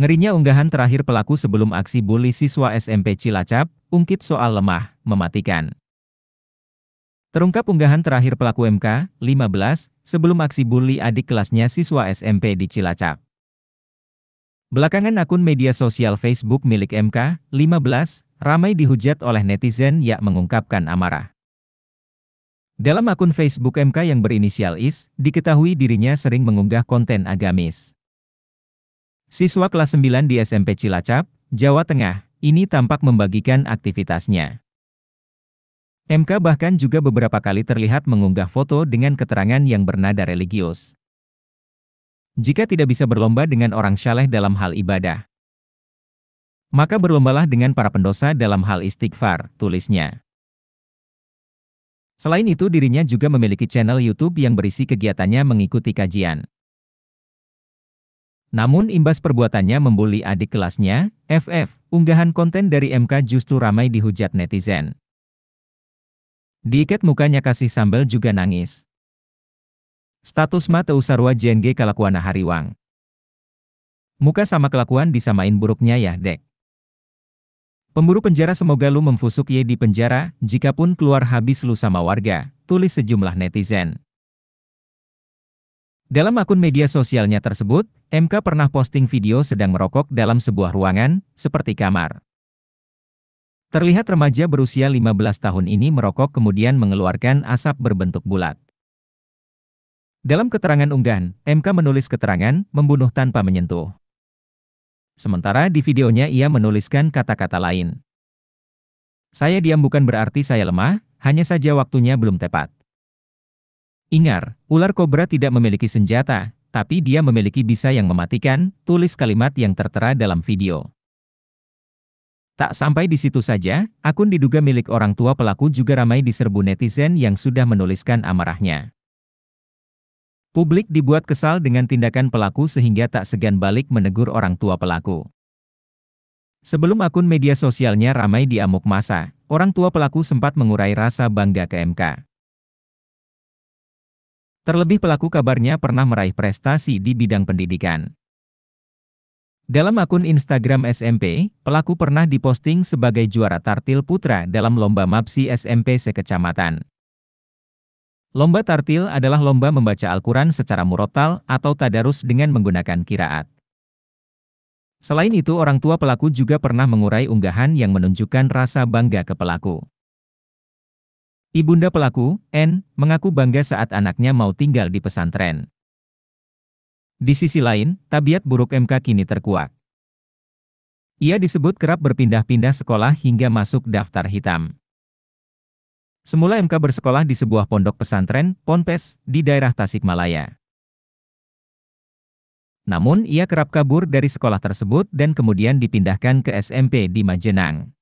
Ngerinya unggahan terakhir pelaku sebelum aksi bully siswa SMP Cilacap, ungkit soal lemah, mematikan. Terungkap unggahan terakhir pelaku MK, 15, sebelum aksi bully adik kelasnya siswa SMP di Cilacap. Belakangan akun media sosial Facebook milik MK, 15, ramai dihujat oleh netizen yang mengungkapkan amarah. Dalam akun Facebook MK yang berinisial IS, diketahui dirinya sering mengunggah konten agamis. Siswa kelas 9 di SMP Cilacap, Jawa Tengah, ini tampak membagikan aktivitasnya. MK bahkan juga beberapa kali terlihat mengunggah foto dengan keterangan yang bernada religius. Jika tidak bisa berlomba dengan orang syaleh dalam hal ibadah, maka berlombalah dengan para pendosa dalam hal istighfar, tulisnya. Selain itu dirinya juga memiliki channel YouTube yang berisi kegiatannya mengikuti kajian. Namun imbas perbuatannya membuli adik kelasnya, FF, unggahan konten dari MK justru ramai dihujat netizen. Diikat mukanya kasih sambal juga nangis. Status Mata Usarwa JNG kelakuan Hariwang. Muka sama kelakuan disamain buruknya ya, dek. Pemburu penjara semoga lu memfusuk ye di penjara, jika pun keluar habis lu sama warga, tulis sejumlah netizen. Dalam akun media sosialnya tersebut, MK pernah posting video sedang merokok dalam sebuah ruangan, seperti kamar. Terlihat remaja berusia 15 tahun ini merokok kemudian mengeluarkan asap berbentuk bulat. Dalam keterangan unggahan, MK menulis keterangan, membunuh tanpa menyentuh. Sementara di videonya ia menuliskan kata-kata lain. Saya diam bukan berarti saya lemah, hanya saja waktunya belum tepat. Ingat, ular kobra tidak memiliki senjata, tapi dia memiliki bisa yang mematikan, tulis kalimat yang tertera dalam video. Tak sampai di situ saja, akun diduga milik orang tua pelaku juga ramai diserbu netizen yang sudah menuliskan amarahnya. Publik dibuat kesal dengan tindakan pelaku sehingga tak segan balik menegur orang tua pelaku. Sebelum akun media sosialnya ramai diamuk masa, orang tua pelaku sempat mengurai rasa bangga ke MK. Terlebih pelaku kabarnya pernah meraih prestasi di bidang pendidikan. Dalam akun Instagram SMP, pelaku pernah diposting sebagai juara tartil putra dalam lomba MAPSI SMP sekecamatan. Lomba tartil adalah lomba membaca Al-Quran secara murotal atau tadarus dengan menggunakan kiraat. Selain itu orang tua pelaku juga pernah mengurai unggahan yang menunjukkan rasa bangga ke pelaku. Ibunda pelaku, N, mengaku bangga saat anaknya mau tinggal di pesantren. Di sisi lain, tabiat buruk MK kini terkuak. Ia disebut kerap berpindah-pindah sekolah hingga masuk daftar hitam. Semula MK bersekolah di sebuah pondok pesantren, Ponpes, di daerah Tasikmalaya. Namun, ia kerap kabur dari sekolah tersebut dan kemudian dipindahkan ke SMP di Majenang.